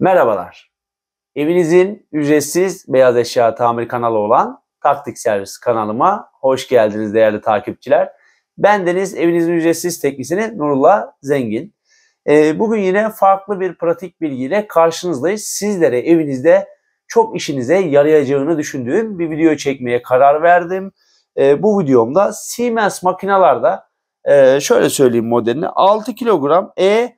Merhabalar. Evinizin ücretsiz beyaz eşya tamir kanalı olan Taktik Servis kanalıma hoş geldiniz değerli takipçiler. Ben Deniz Evinizin Ücretsiz Teknisini Nurullah Zengin. Ee, bugün yine farklı bir pratik bilgiyle karşınızdayız. Sizlere evinizde çok işinize yarayacağını düşündüğüm bir video çekmeye karar verdim. Ee, bu videomda Siemens makinalarda e, şöyle söyleyeyim modelini 6 kilogram E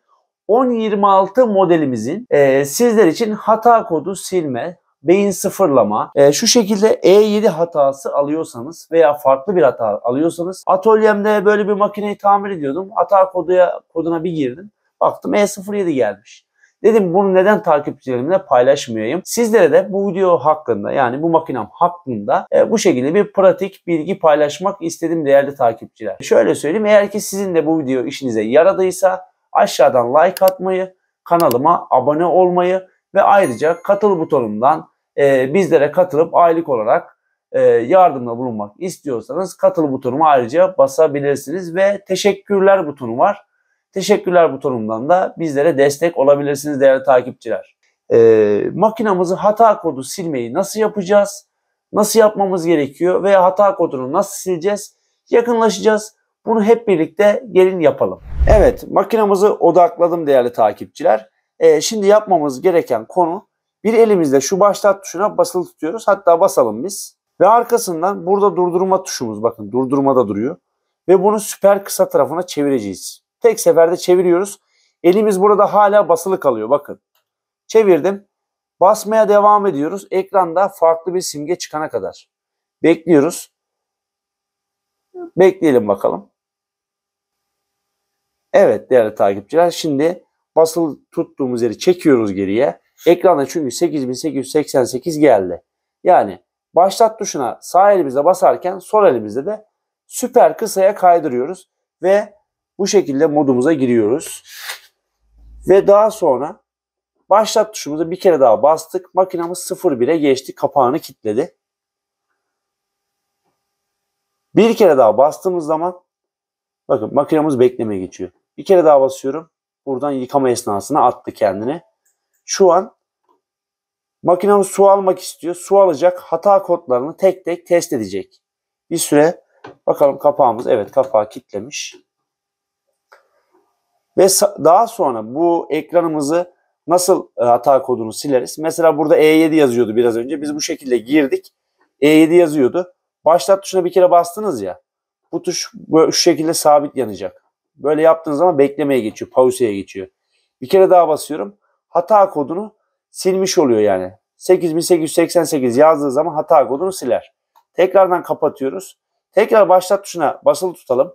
1026 modelimizin e, sizler için hata kodu silme, beyin sıfırlama, e, şu şekilde E7 hatası alıyorsanız veya farklı bir hata alıyorsanız atölyemde böyle bir makineyi tamir ediyordum. Hata koduya, koduna bir girdim. Baktım E07 gelmiş. Dedim bunu neden takipçilerimle paylaşmayayım. Sizlere de bu video hakkında yani bu makinem hakkında e, bu şekilde bir pratik bilgi paylaşmak istedim değerli takipçiler. Şöyle söyleyeyim eğer ki sizin de bu video işinize yaradıysa aşağıdan like atmayı, kanalıma abone olmayı ve ayrıca katıl butonundan e, bizlere katılıp aylık olarak e, yardımda bulunmak istiyorsanız katıl butonuma ayrıca basabilirsiniz ve teşekkürler butonu var. Teşekkürler butonundan da bizlere destek olabilirsiniz değerli takipçiler. E, makinamızı hata kodu silmeyi nasıl yapacağız? Nasıl yapmamız gerekiyor veya hata kodunu nasıl sileceğiz? Yakınlaşacağız bunu hep birlikte gelin yapalım. Evet makinamızı odakladım değerli takipçiler. Ee, şimdi yapmamız gereken konu bir elimizde şu başlat tuşuna basılı tutuyoruz. Hatta basalım biz. Ve arkasından burada durdurma tuşumuz bakın durdurmada duruyor. Ve bunu süper kısa tarafına çevireceğiz. Tek seferde çeviriyoruz. Elimiz burada hala basılı kalıyor bakın. Çevirdim. Basmaya devam ediyoruz. Ekranda farklı bir simge çıkana kadar. Bekliyoruz. Bekleyelim bakalım. Evet değerli takipçiler şimdi basıl tuttuğumuz yeri çekiyoruz geriye. Ekranda çünkü 8888 geldi. Yani başlat tuşuna sağ elimizle basarken sol elimizle de süper kısaya kaydırıyoruz ve bu şekilde modumuza giriyoruz. Ve daha sonra başlat tuşumuza bir kere daha bastık. Makinamız 01'e geçti. Kapağını kilitledi. Bir kere daha bastığımız zaman bakın makinamız bekleme geçiyor. Bir kere daha basıyorum. Buradan yıkama esnasına attı kendini. Şu an makinamız su almak istiyor. Su alacak. Hata kodlarını tek tek test edecek. Bir süre bakalım kapağımız evet kapağı kitlemiş. Ve daha sonra bu ekranımızı nasıl e, hata kodunu sileriz? Mesela burada E7 yazıyordu biraz önce. Biz bu şekilde girdik. E7 yazıyordu. Başlat tuşuna bir kere bastınız ya. Bu tuş böyle şu şekilde sabit yanacak. Böyle yaptığınız zaman beklemeye geçiyor. Pause'ye geçiyor. Bir kere daha basıyorum. Hata kodunu silmiş oluyor yani. 8888 yazdığı zaman hata kodunu siler. Tekrardan kapatıyoruz. Tekrar başlat tuşuna basılı tutalım.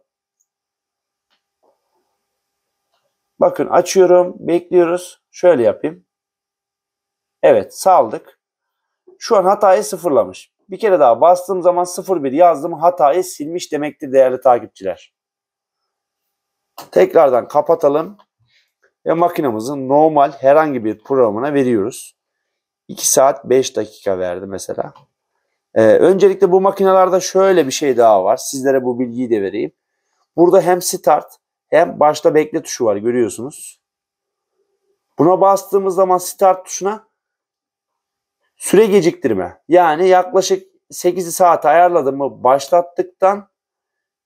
Bakın açıyorum, bekliyoruz. Şöyle yapayım. Evet, saldık. Şu an hatayı sıfırlamış. Bir kere daha bastığım zaman 01 yazdım hatayı silmiş demektir değerli takipçiler. Tekrardan kapatalım ve makinamızın normal herhangi bir programına veriyoruz. 2 saat 5 dakika verdi mesela. Ee, öncelikle bu makinalarda şöyle bir şey daha var. Sizlere bu bilgiyi de vereyim. Burada hem start hem başta bekle tuşu var görüyorsunuz. Buna bastığımız zaman start tuşuna Süre geciktirme. Yani yaklaşık 8 saat ayarladım mı başlattıktan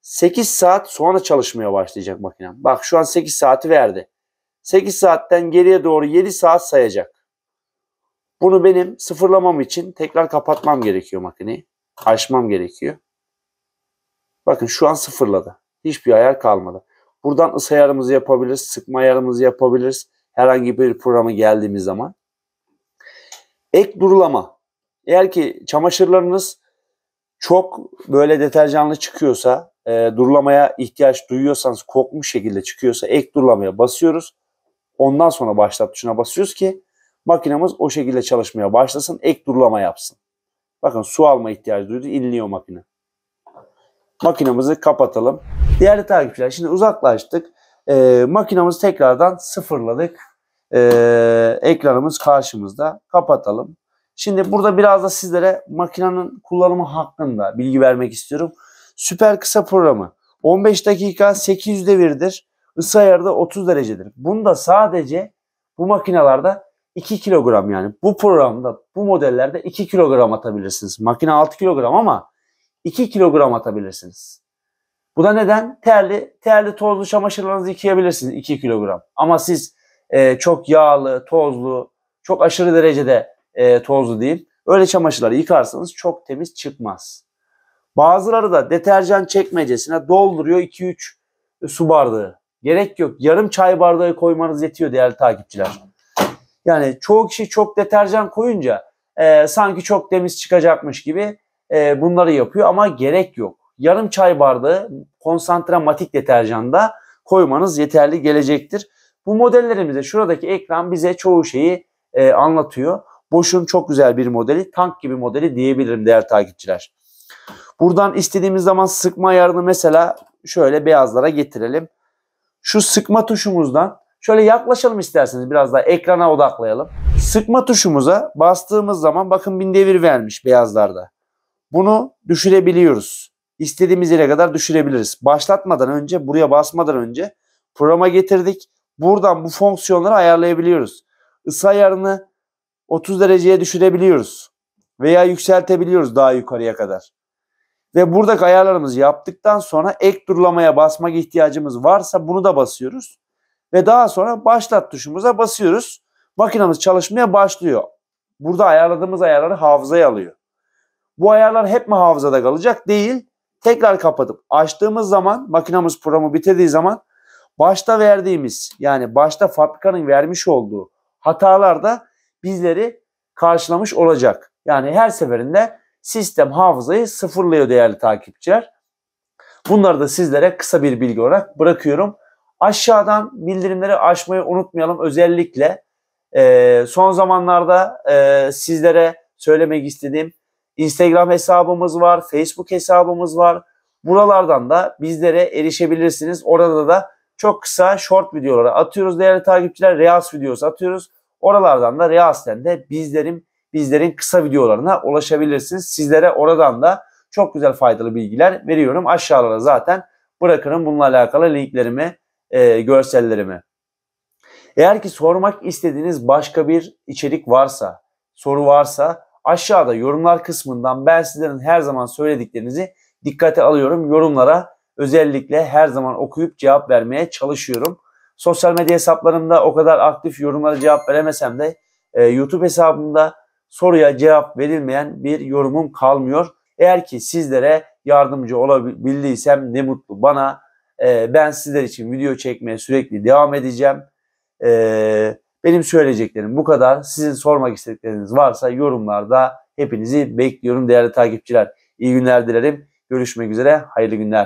8 saat sonra çalışmaya başlayacak makinem. Bak şu an 8 saati verdi. 8 saatten geriye doğru 7 saat sayacak. Bunu benim sıfırlamam için tekrar kapatmam gerekiyor makineyi. Açmam gerekiyor. Bakın şu an sıfırladı. Hiçbir ayar kalmadı. Buradan ısı ayarımızı yapabiliriz, sıkma ayarımızı yapabiliriz. Herhangi bir programı geldiğimiz zaman. Ek durulama. Eğer ki çamaşırlarınız çok böyle deterjanlı çıkıyorsa, e, durulamaya ihtiyaç duyuyorsanız kokmuş şekilde çıkıyorsa ek durulamaya basıyoruz. Ondan sonra başlat tuşuna basıyoruz ki makinamız o şekilde çalışmaya başlasın, ek durulama yapsın. Bakın su alma ihtiyacı duydu, inliyor makine. Makinamızı kapatalım. Değerli takipçiler şimdi uzaklaştık. E, makinamızı tekrardan sıfırladık e, ekranımız karşımızda. Kapatalım. Şimdi burada biraz da sizlere makinenin kullanımı hakkında bilgi vermek istiyorum. Süper kısa programı 15 dakika 800 devirdir. Isı ayarı da 30 derecedir. Bunda sadece bu makinelerde 2 kilogram yani bu programda bu modellerde 2 kilogram atabilirsiniz. Makine 6 kilogram ama 2 kilogram atabilirsiniz. Bu da neden? Terli, terli tozlu çamaşırlarınızı yıkayabilirsiniz 2 kilogram. Ama siz e, çok yağlı, tozlu, çok aşırı derecede e, tozlu değil. Öyle çamaşırları yıkarsanız çok temiz çıkmaz. Bazıları da deterjan çekmecesine dolduruyor 2-3 su bardağı. Gerek yok. Yarım çay bardağı koymanız yetiyor değerli takipçiler. Yani çoğu kişi çok deterjan koyunca e, sanki çok temiz çıkacakmış gibi e, bunları yapıyor ama gerek yok. Yarım çay bardağı konsantre matik deterjanda koymanız yeterli gelecektir. Bu modellerimizde şuradaki ekran bize çoğu şeyi e, anlatıyor. Boş'un çok güzel bir modeli, tank gibi modeli diyebilirim değerli takipçiler. Buradan istediğimiz zaman sıkma ayarını mesela şöyle beyazlara getirelim. Şu sıkma tuşumuzdan şöyle yaklaşalım isterseniz biraz daha ekrana odaklayalım. Sıkma tuşumuza bastığımız zaman bakın bin devir vermiş beyazlarda. Bunu düşürebiliyoruz. İstediğimiz yere kadar düşürebiliriz. Başlatmadan önce buraya basmadan önce programa getirdik. Buradan bu fonksiyonları ayarlayabiliyoruz. Isı ayarını 30 dereceye düşürebiliyoruz. Veya yükseltebiliyoruz daha yukarıya kadar. Ve buradaki ayarlarımızı yaptıktan sonra ek durulamaya basmak ihtiyacımız varsa bunu da basıyoruz. Ve daha sonra başlat tuşumuza basıyoruz. Makinamız çalışmaya başlıyor. Burada ayarladığımız ayarları hafızaya alıyor. Bu ayarlar hep mi hafızada kalacak? Değil. Tekrar kapatıp açtığımız zaman makinamız programı bitirdiği zaman başta verdiğimiz yani başta fabrikanın vermiş olduğu hatalar da bizleri karşılamış olacak. Yani her seferinde sistem hafızayı sıfırlıyor değerli takipçiler. Bunları da sizlere kısa bir bilgi olarak bırakıyorum. Aşağıdan bildirimleri açmayı unutmayalım. Özellikle e, son zamanlarda e, sizlere söylemek istediğim Instagram hesabımız var, Facebook hesabımız var. Buralardan da bizlere erişebilirsiniz. Orada da çok kısa short videolara atıyoruz değerli takipçiler. Reels videosu atıyoruz. Oralardan da Reels'ten de bizlerin bizlerin kısa videolarına ulaşabilirsiniz. Sizlere oradan da çok güzel faydalı bilgiler veriyorum. Aşağılara zaten bırakırım bununla alakalı linklerimi, e, görsellerimi. Eğer ki sormak istediğiniz başka bir içerik varsa, soru varsa aşağıda yorumlar kısmından ben sizlerin her zaman söylediklerinizi dikkate alıyorum. Yorumlara özellikle her zaman okuyup cevap vermeye çalışıyorum. Sosyal medya hesaplarımda o kadar aktif yorumlara cevap veremesem de e, YouTube hesabımda soruya cevap verilmeyen bir yorumum kalmıyor. Eğer ki sizlere yardımcı olabildiysem ne mutlu bana. E, ben sizler için video çekmeye sürekli devam edeceğim. E, benim söyleyeceklerim bu kadar. Sizin sormak istedikleriniz varsa yorumlarda hepinizi bekliyorum değerli takipçiler. İyi günler dilerim. Görüşmek üzere. Hayırlı günler.